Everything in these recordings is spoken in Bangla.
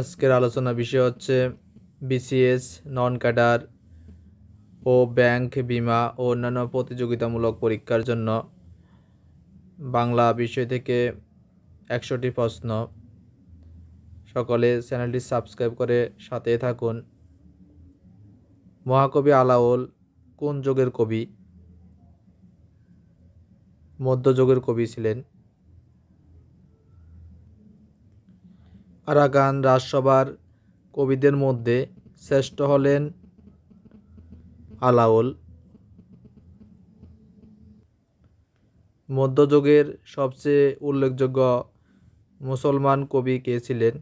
আজকের আলোচনা বিষয় হচ্ছে বিসিএস নন ক্যাডার ও ব্যাংক বিমা ও অন্যান্য প্রতিযোগিতামূলক পরীক্ষার জন্য বাংলা বিষয় থেকে একশোটি প্রশ্ন সকলে চ্যানেলটি সাবস্ক্রাইব করে সাথে থাকুন মহাকবি আলাউল কোন যুগের কবি মধ্যযুগের কবি ছিলেন আরাকান রাজসভার কবিদের মধ্যে শ্রেষ্ঠ হলেন আলাউল মধ্যযুগের সবচেয়ে উল্লেখযোগ্য মুসলমান কবি কে ছিলেন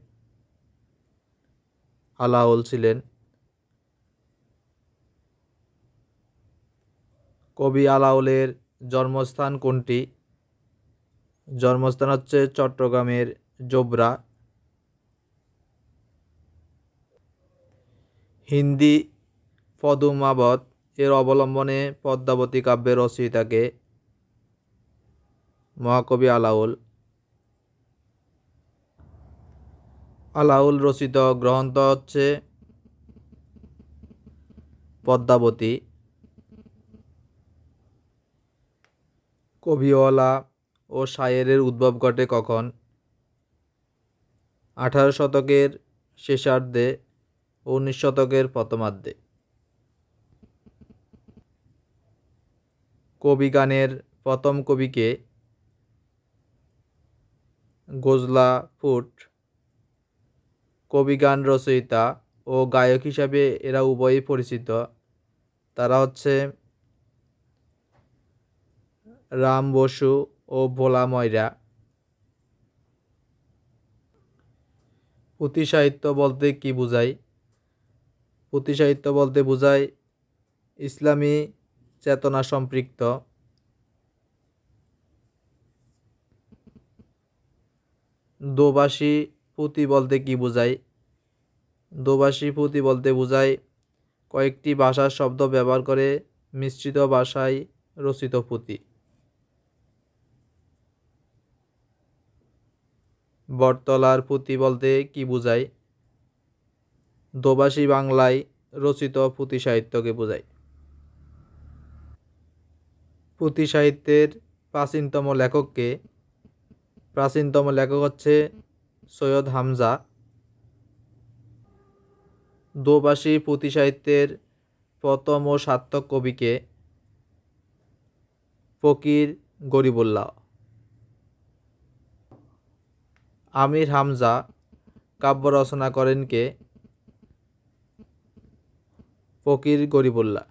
আলাউল ছিলেন কবি আলাউলের জন্মস্থান কোনটি জন্মস্থান হচ্ছে চট্টগ্রামের জোবরা হিন্দি পদুমাবত এর অবলম্বনে পদ্মাবতী কাব্যের রচয়িতাকে মহাকবি আলাউল আলাউল রচিত গ্রন্থ হচ্ছে পদ্মাবতী কবিওয়ালা ও শায়েরের উদ্ভব ঘটে কখন আঠারো শতকের শেষার্ধে উনিশ শতকের প্রথমার্ধে কবি গানের প্রথম কবিকে গোজলা ফুট কবি গান রচয়িতা ও গায়ক হিসাবে এরা উভয়ই পরিচিত তারা হচ্ছে রাম বসু ও ভোলা ময়রা পুঁথি সাহিত্য বলতে কি বোঝায় পুঁথি সাহিত্য বলতে বোঝায় ইসলামী চেতনা সম্পৃক্ত দোবাসী পুঁতি বলতে কি বোঝায় দোবাসী পুঁতি বলতে বোঝায় কয়েকটি ভাষার শব্দ ব্যবহার করে মিশ্রিত ভাষায় রচিত পুঁতি বটতলার পুঁতি বলতে কি বোঝায় দোভাষী বাংলায় রচিত পুঁথি সাহিত্যকে বোঝায় পুঁথি সাহিত্যের প্রাচীনতম লেখককে প্রাচীনতম লেখক হচ্ছে সৈয়দ হামজা দোভাষী পুঁথি সাহিত্যের প্রথম ও সার্থক কবিকে ফকির গরিবুল্লাহ আমির হামজা কাব্য রচনা করেন কে ফকির গরিবুল্লাহ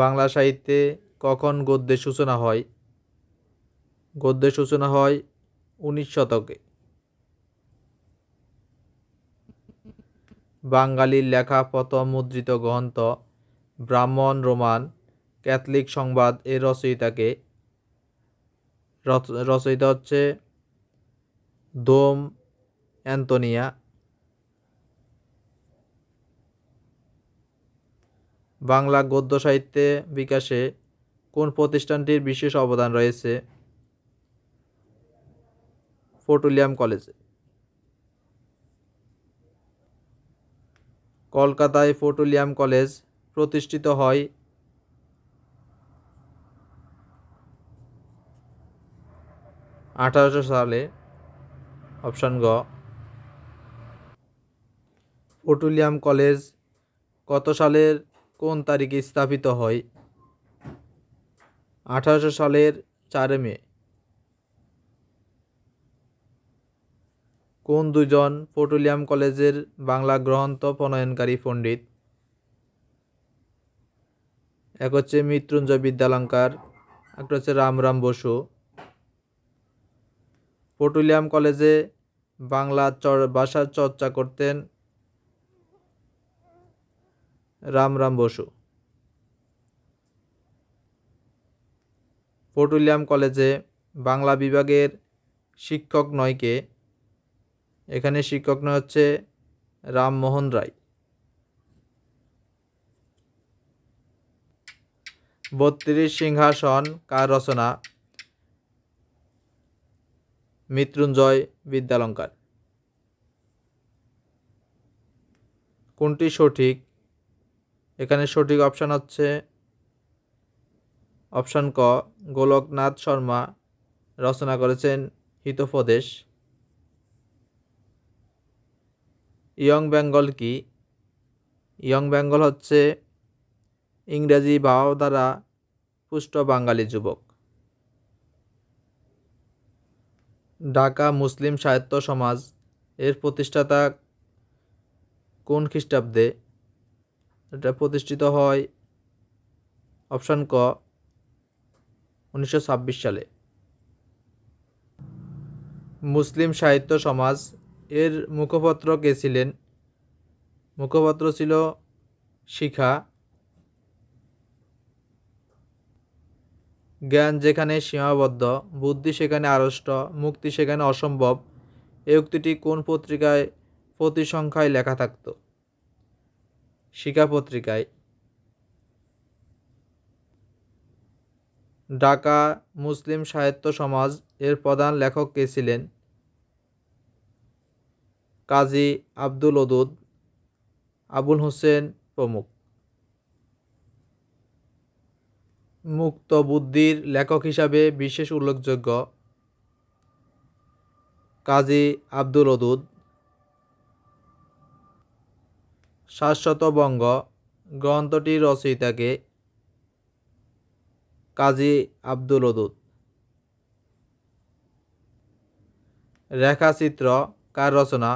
বাংলা সাহিত্যে কখন গদ্যের সূচনা হয় গদ্যের সূচনা হয় উনিশ শতকে বাঙালির লেখা প্রথম মুদ্রিত গ্রন্থ ব্রাহ্মণ রোমান ক্যাথলিক সংবাদ এর রচয়িতাকে রচয়িতা হচ্ছে দোম অ্যান্তোনিয়া বাংলা গদ্য সাহিত্যে বিকাশে কোন প্রতিষ্ঠানটির বিশেষ অবদান রয়েছে ফোর্ট উইলিয়াম কলেজে কলকাতায় ফোর্ট উইলিয়াম কলেজ প্রতিষ্ঠিত হয় আঠারোশো সালে অপশান গ ফোর্ট উইলিয়াম কলেজ কত সালের কোন তারিখে স্থাপিত হয় আঠারোশো সালের চার মে কোন দুজন পটুলিয়াম কলেজের বাংলা গ্রন্থ প্রণয়নকারী পণ্ডিত এক হচ্ছে মৃত্যুঞ্জয় বিদ্যালঙ্কার একটা হচ্ছে রামরাম বসু পটুলিয়াম কলেজে বাংলা চর ভাষার চর্চা করতেন রাম রাম বসু পটুলিয়াম কলেজে বাংলা বিভাগের শিক্ষক নয়কে এখানে শিক্ষক নয় হচ্ছে রামমোহন রায় বত্রিশ সিংহাসন কার রচনা মৃত্যুঞ্জয় বিদ্যালঙ্কার কোনটি সঠিক এখানে সঠিক অপশান হচ্ছে অপশান ক গোলকনাথ শর্মা রচনা করেছেন হিতোপদেশ ইয়ং বেঙ্গল কি ইয়ং বেঙ্গল হচ্ছে ইংরেজি ভাও দ্বারা পুষ্ট বাঙালি যুবক ঢাকা মুসলিম সাহিত্য সমাজ এর প্রতিষ্ঠাতা কোন খ্রিস্টাব্দে এটা প্রতিষ্ঠিত হয় অপশান ক উনিশশো সালে মুসলিম সাহিত্য সমাজ এর মুখপত্র কে ছিলেন মুখপত্র ছিল শিখা জ্ঞান যেখানে সীমাবদ্ধ বুদ্ধি সেখানে আড়ষ্ট মুক্তি সেখানে অসম্ভব এই উক্তিটি কোন পত্রিকায় প্রতিসংখ্যায় লেখা থাকতো শিক্ষা পত্রিকায় ঢাকা মুসলিম সাহিত্য সমাজ এর প্রধান লেখক কে ছিলেন কাজী আব্দুল ওদুদ আবুল হোসেন প্রমুখ মুক্ত বুদ্ধির লেখক হিসাবে বিশেষ উল্লেখযোগ্য কাজী আব্দুল ওদুদ শাশ্বতবঙ্গ গ্রন্থটির রচয়িতাকে কাজী আব্দুল ওদুদ রেখাচিত্র কার রচনা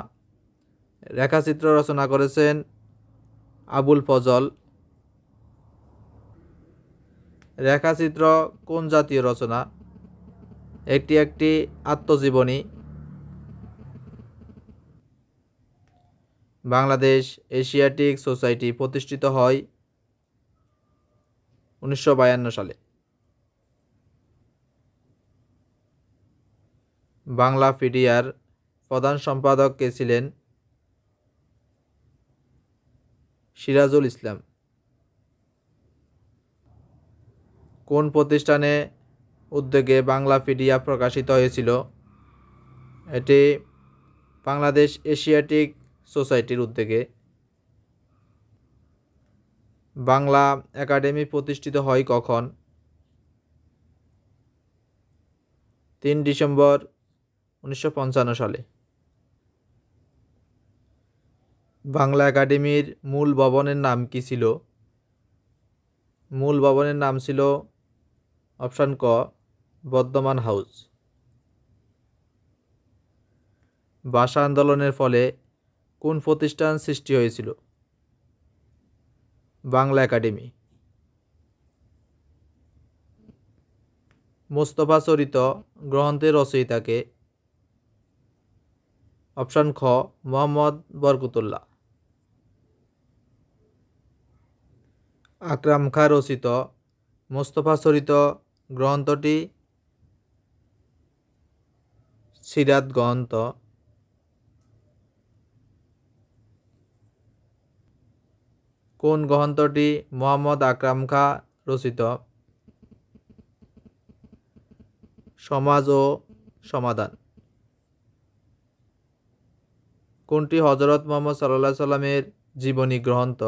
রেখাচিত্র রচনা করেছেন আবুল ফজল রেখাচিত্র কোন জাতীয় রচনা একটি একটি আত্মজীবনী বাংলাদেশ এশিয়াটিক সোসাইটি প্রতিষ্ঠিত হয় উনিশশো সালে বাংলা পিডিয়ার প্রধান সম্পাদক কে ছিলেন সিরাজুল ইসলাম কোন প্রতিষ্ঠানে উদ্যোগে বাংলা পিডিয়া প্রকাশিত হয়েছিল এটি বাংলাদেশ এশিয়াটিক সোসাইটির উদ্যোগে বাংলা একাডেমি প্রতিষ্ঠিত হয় কখন তিন ডিসেম্বর উনিশশো সালে বাংলা একাডেমির মূল ভবনের নাম কি ছিল মূল ভবনের নাম ছিল অপশান ক বর্ধমান হাউস ভাষা আন্দোলনের ফলে কোন প্রতিষ্ঠান সৃষ্টি হয়েছিল বাংলা একাডেমি মোস্তফা চরিত গ্রন্থের রচয়িতাকে অপশান খ মোহাম্মদ বরকুতুল্লাহ আকরাম খা রচিত মোস্তফা চরিত গ্রন্থটি সিরাত গ্রন্থ কোন গ্রন্থটি মোহাম্মদ আকরাম খা রচিত সমাজ ও সমাধান কোনটি হজরত মোহাম্মদ সাল্লা সাল্লামের জীবনী গ্রন্থ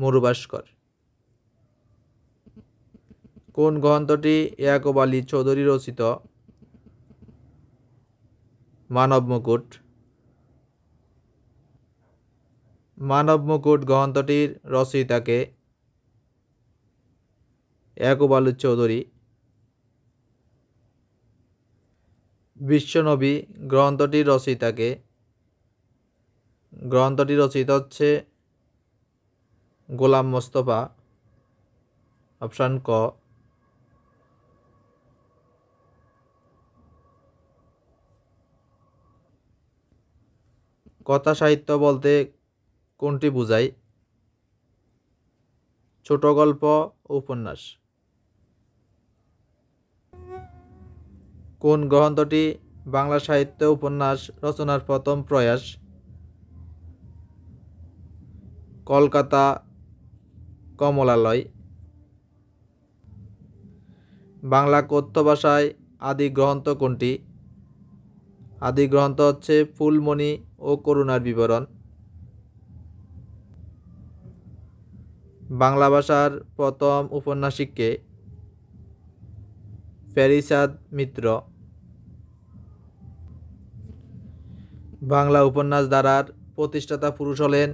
মরুবাস্কর কোন গ্রন্থটি ইয়াকুব আলী চৌধুরী রচিত মানব মুকুট মানব মুকুট গ্রন্থটির রচয়িতাকে একবালু চৌধুরী বিশ্বনবী গ্রন্থটির রচয়িতাকে গ্রন্থটি রচিত হচ্ছে গোলাম মোস্তফা অপশান ক কথা সাহিত্য বলতে কোনটি বুঝাই ছোট গল্প উপন্যাস কোন গ্রন্থটি বাংলা সাহিত্য উপন্যাস রচনার প্রথম প্রয়াস কলকাতা কমলালয় বাংলা কথ্য ভাষায় আদি গ্রন্থ কোনটি আদি গ্রন্থ হচ্ছে ফুলমণি ও করুণার বিবরণ বাংলা ভাষার প্রথম উপন্যাসিককে ফেরিসাদ মিত্র বাংলা উপন্যাস ধারার প্রতিষ্ঠাতা পুরুষ হলেন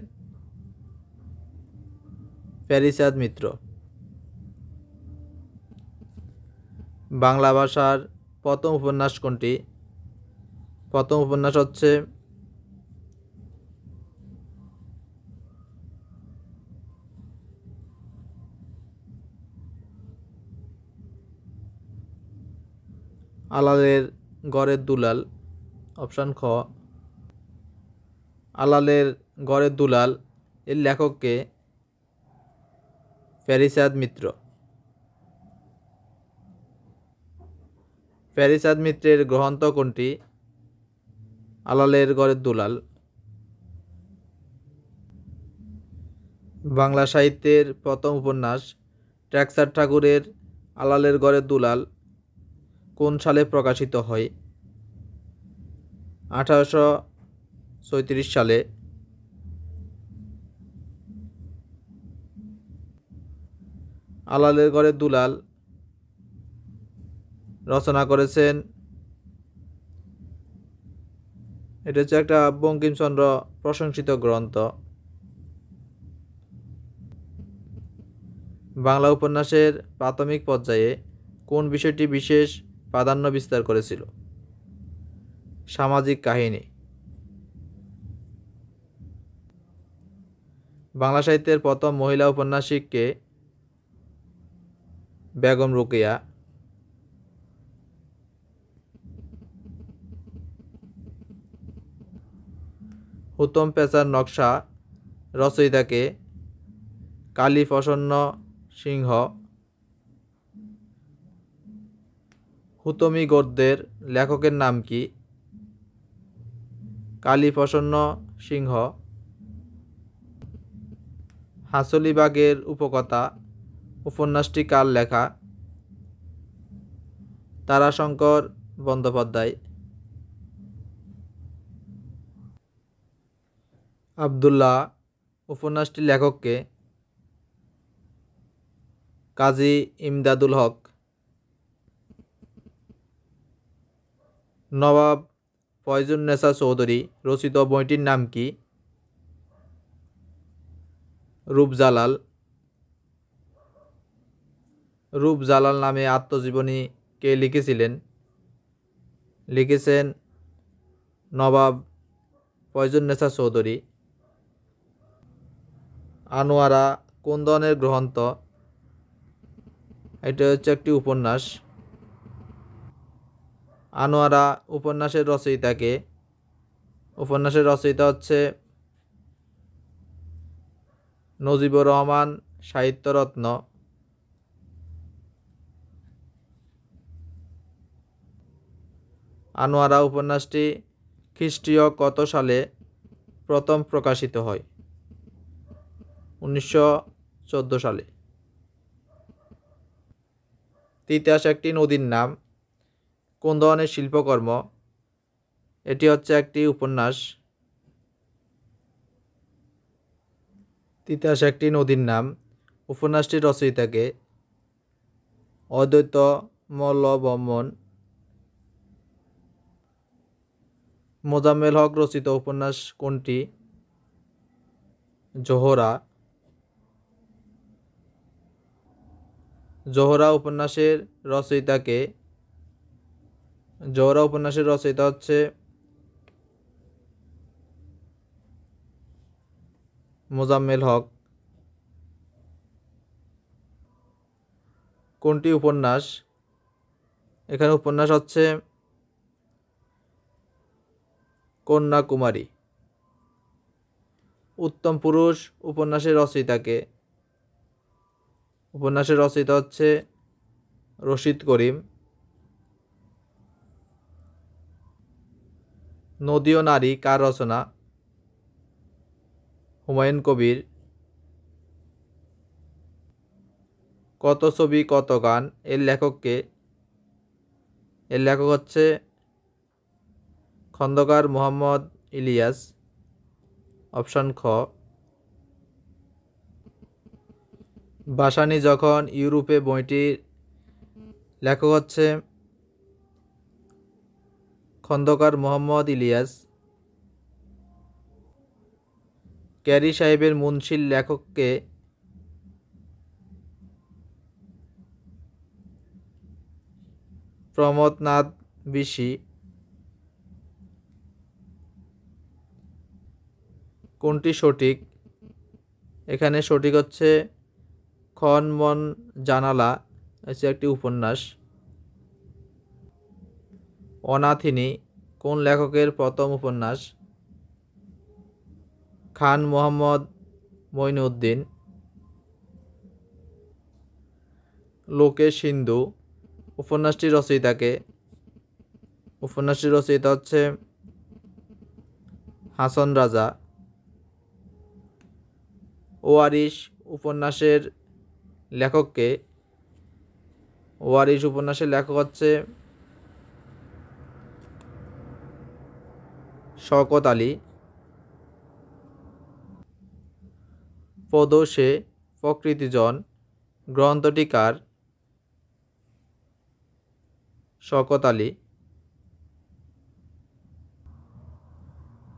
ফেরিসাদ মিত্র বাংলা ভাষার প্রথম উপন্যাস কোনটি প্রথম উপন্যাস হচ্ছে আলালের গড়ের দুলাল অপশান খ আলালের গড়ের দুলাল এর লেখককে ফেরিসাদ মিত্র ফেরিসাদ মিত্রের গ্রহন্ত কোনটি আলালের গড়ের দুলাল বাংলা সাহিত্যের প্রথম উপন্যাস ট্র্যাকসার ঠাকুরের আলালের গড়ের দুলাল কোন সালে প্রকাশিত হয় আঠারোশো সালে আলালের ঘরে দুলাল রচনা করেছেন এটা হচ্ছে একটা বঙ্কিমচন্দ্র প্রশংসিত গ্রন্থ বাংলা উপন্যাসের প্রাথমিক পর্যায়ে কোন বিষয়টি বিশেষ প্রাধান্য বিস্তার করেছিল সামাজিক কাহিনী বাংলা সাহিত্যের প্রথম মহিলা উপন্যাসিককে বেগম রুকিয়া হুতম পেঁচার নকশা রচয়িতাকে কালী প্রসন্ন সিংহ হুতমি গদ্যের লেখকের নাম কি কালীপ্রসন্ন সিংহ হাসলিবাগের উপকথা উপন্যাসটি কার লেখা তারাশঙ্কর বন্দ্যোপাধ্যায় আবদুল্লাহ উপন্যাসটি লেখককে কাজী ইমদাদুল হক নবাব ফয়জুন্নেসা চৌধুরী রচিত বইটির নাম কি রূপজালাল রূপজালাল নামে আত্মজীবনী কে লিখেছিলেন লিখেছেন নবাব ফয়জুন্নেসা চৌধুরী আনোয়ারা কোন ধরনের গ্রন্থ এটা হচ্ছে একটি উপন্যাস আনোয়ারা উপন্যাসের রচয়িতাকে উপন্যাসের রচয়িতা হচ্ছে নজিবুর রহমান সাহিত্যরত্ন আনোয়ারা উপন্যাসটি খ্রিস্টীয় কত সালে প্রথম প্রকাশিত হয় উনিশশো সালে তিতাস একটি নদীর নাম কোন ধরনের শিল্পকর্ম এটি হচ্ছে একটি উপন্যাস তিতাস একটি নদীর নাম উপন্যাসটির রচয়িতাকে অদ্বৈত মল্লবমন মোজাম্মেল হক রচিত উপন্যাস কোনটি জোহরা জোহরা উপন্যাসের রচয়িতাকে জহরা উপন্যাসের রচয়িতা হচ্ছে মোজাম্মেল হক কোনটি উপন্যাস এখানে উপন্যাস হচ্ছে কন্যাকুমারী উত্তম পুরুষ উপন্যাসের রচয়িতাকে উপন্যাসের রচয়িতা হচ্ছে রশিদ করিম নদী ও নারী কার রচনা হুমায়ুন কবির কত ছবি কত গান এর লেখককে এর লেখক হচ্ছে খন্দকার মোহাম্মদ ইলিয়াস অপশান খ ভাসানি যখন ইউরোপে বইটির লেখক হচ্ছে খন্দকার মোহাম্মদ ইলিয়াস ক্যারি সাহেবের মুন্সিল লেখককে প্রমোদনাথ বিশি কোনটি সঠিক এখানে সঠিক হচ্ছে খন মন জানালা হচ্ছে একটি উপন্যাস অনাথিনী কোন লেখকের প্রথম উপন্যাস খান মোহাম্মদ মইনউদ্দিন লোকেশ হিন্দু উপন্যাসটি রচয়িতাকে উপন্যাসটি রচয়িতা হচ্ছে হাসন রাজা ওয়ারিশ উপন্যাসের লেখককে ওয়ারিশ উপন্যাসের লেখক হচ্ছে শওকত আলী পদসে প্রকৃতিজন গ্রন্থটিকার শকত আলী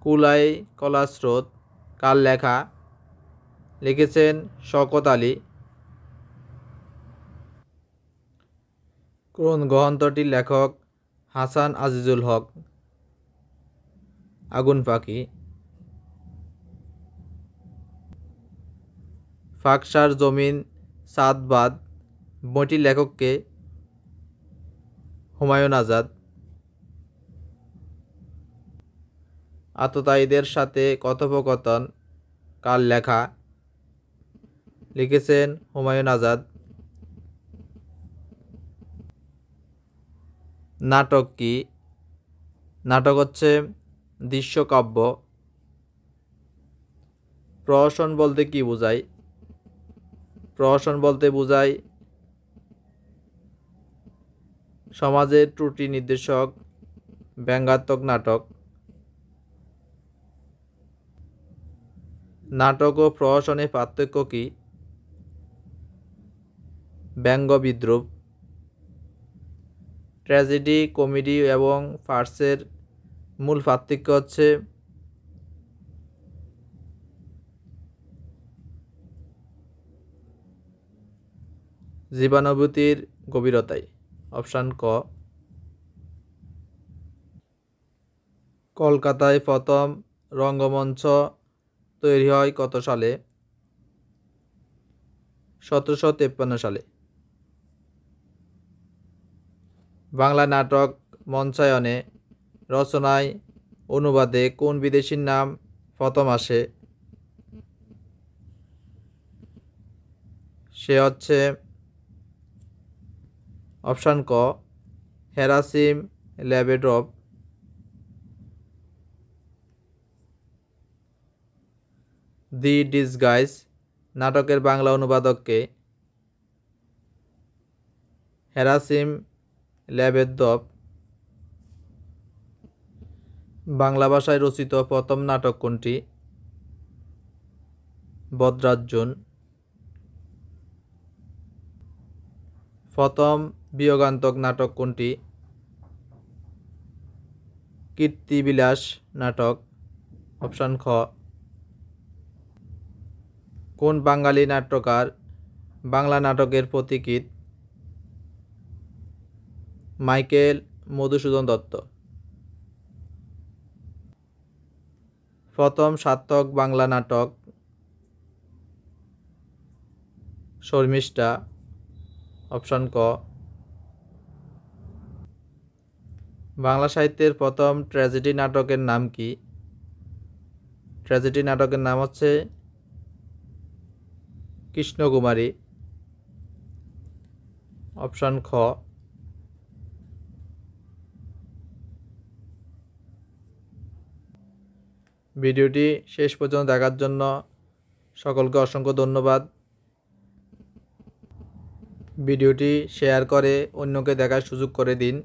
কুলাই কলাস্রোত কার লেখা লিখেছেন শকত আলী কোন গ্রন্থটির লেখক হাসান আজিজুল হক আগুন পাখি ফাকসার জমিন সাদবাদ বইটির লেখককে হুমায়ুন আজাদ আততায়ীদের সাথে কথোপকথন কার লেখা লিখেছেন হুমায়ুন আজাদ নাটক কি নাটক হচ্ছে দৃশ্যকাব্য প্রহসন বলতে কি বোঝায় প্রহসন বলতে বোঝায় সমাজের ত্রুটি নির্দেশক ব্যঙ্গাত্মক নাটক নাটক ও প্রহসনের পার্থক্য কী ব্যঙ্গ বিদ্রুপ ট্র্যাজেডি কমেডি এবং ফার্সের মূল পার্থক্য হচ্ছে জীবাণুভূতির গভীরতায় অপশান ক কলকাতায় প্রথম রঙ্গমঞ্চ তৈরি হয় কত সালে সতেরোশো তেপ্পান্ন সালে বাংলা নাটক মঞ্চায়নে রচনায় অনুবাদে কোন বিদেশির নাম প্রথম আসে সে হচ্ছে অপশান ক হেরাসিম ল্যাবেড্রপ দি ডিসগাইজ নাটকের বাংলা অনুবাদককে হেরাসিম ল্যাবেদ্রপ বাংলা ভাষায় রচিত প্রথম নাটক কোনটি বদরাজ্জন প্রথম বিয়োগান্তক নাটক কোনটি কীর্তিবিলাস নাটক অপশান খ কোন বাঙালি নাট্যকার বাংলা নাটকের প্রতীকীত মাইকেল মধুসূদন দত্ত প্রথম সার্থক বাংলা নাটক শর্মিষ্ঠা অপশন ক বাংলা সাহিত্যের প্রথম ট্র্যাজেডি নাটকের নাম কি ট্র্যাজেডি নাটকের নাম হচ্ছে কৃষ্ণকুমারী অপশন খ ভিডিওটি শেষ পর্যন্ত দেখার জন্য সকলকে অসংখ্য ধন্যবাদ ভিডিওটি শেয়ার করে অন্যকে দেখার সুযোগ করে দিন